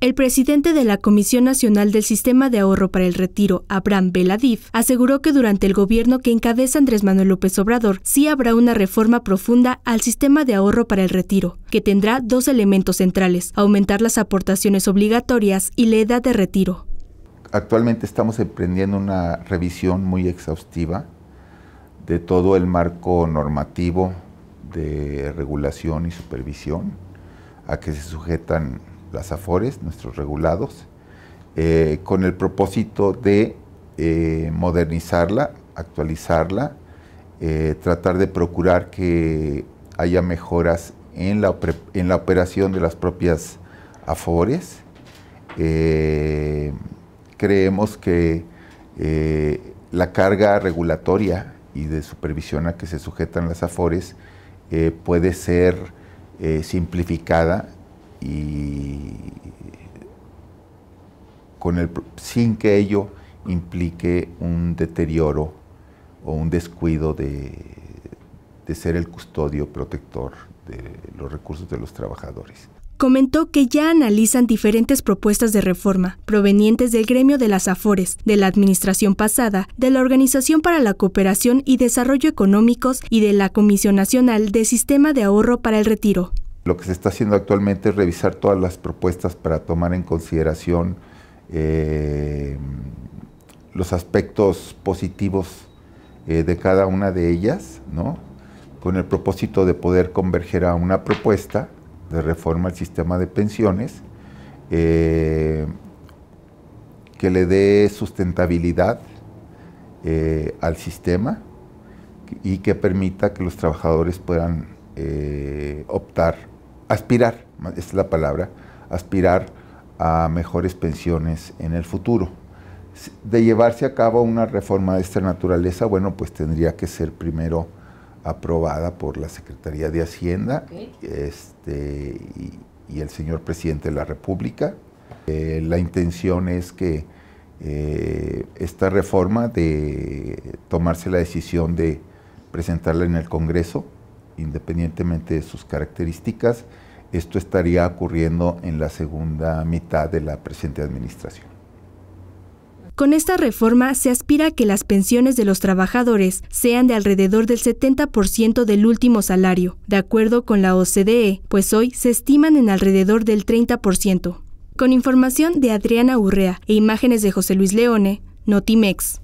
El presidente de la Comisión Nacional del Sistema de Ahorro para el Retiro, Abraham Beladif, aseguró que durante el gobierno que encabeza Andrés Manuel López Obrador sí habrá una reforma profunda al sistema de ahorro para el retiro, que tendrá dos elementos centrales, aumentar las aportaciones obligatorias y la edad de retiro. Actualmente estamos emprendiendo una revisión muy exhaustiva de todo el marco normativo de regulación y supervisión a que se sujetan las AFORES, nuestros regulados, eh, con el propósito de eh, modernizarla, actualizarla, eh, tratar de procurar que haya mejoras en la, en la operación de las propias AFORES. creemos que la carga regulatoria y de supervisión a que se sujetan las AFORES puede ser simplificada y con el, sin que ello implique un deterioro o un descuido de, de ser el custodio protector de los recursos de los trabajadores comentó que ya analizan diferentes propuestas de reforma provenientes del gremio de las AFORES, de la administración pasada, de la Organización para la Cooperación y Desarrollo Económicos y de la Comisión Nacional de Sistema de Ahorro para el Retiro. Lo que se está haciendo actualmente es revisar todas las propuestas para tomar en consideración eh, los aspectos positivos eh, de cada una de ellas, con el propósito de poder converger a una propuesta de reforma al sistema de pensiones eh, que le dé sustentabilidad al sistema y que permita que los trabajadores puedan eh, optar, aspirar, esta es la palabra, aspirar a mejores pensiones en el futuro. De llevarse a cabo una reforma de esta naturaleza, bueno, pues tendría que ser primero aprobada por la Secretaría de Hacienda este, y, el señor presidente de la República. Eh, la intención es que eh, esta reforma de tomarse la decisión de presentarla en el Congreso independientemente de sus características, esto estaría ocurriendo en la segunda mitad de la presente administración. Con esta reforma se aspira a que las pensiones de los trabajadores sean de alrededor del 70% del último salario, de acuerdo con la OCDE, pues hoy se estiman en alrededor del 30%. Con información de Adriana Urrea e imágenes de José Luis Leone, Notimex.